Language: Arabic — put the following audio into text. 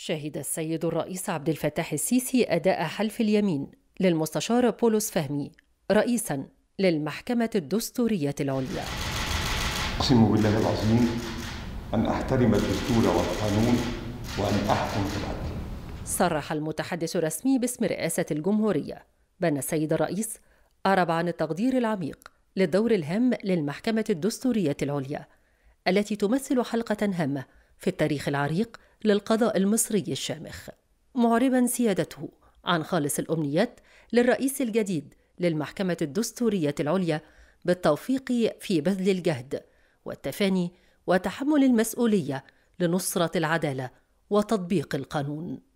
شهد السيد الرئيس عبد الفتاح السيسي أداء حلف اليمين للمستشار بولس فهمي رئيسا للمحكمة الدستورية العليا أقسم بالله العظيم أن أحترم الدستور والقانون وأن أحكم في صرح المتحدث الرسمي باسم رئاسة الجمهورية بأن السيد الرئيس أعرب عن التقدير العميق للدور الهام للمحكمة الدستورية العليا التي تمثل حلقة هامة في التاريخ العريق للقضاء المصري الشامخ معربا سيادته عن خالص الامنيات للرئيس الجديد للمحكمه الدستوريه العليا بالتوفيق في بذل الجهد والتفاني وتحمل المسؤوليه لنصره العداله وتطبيق القانون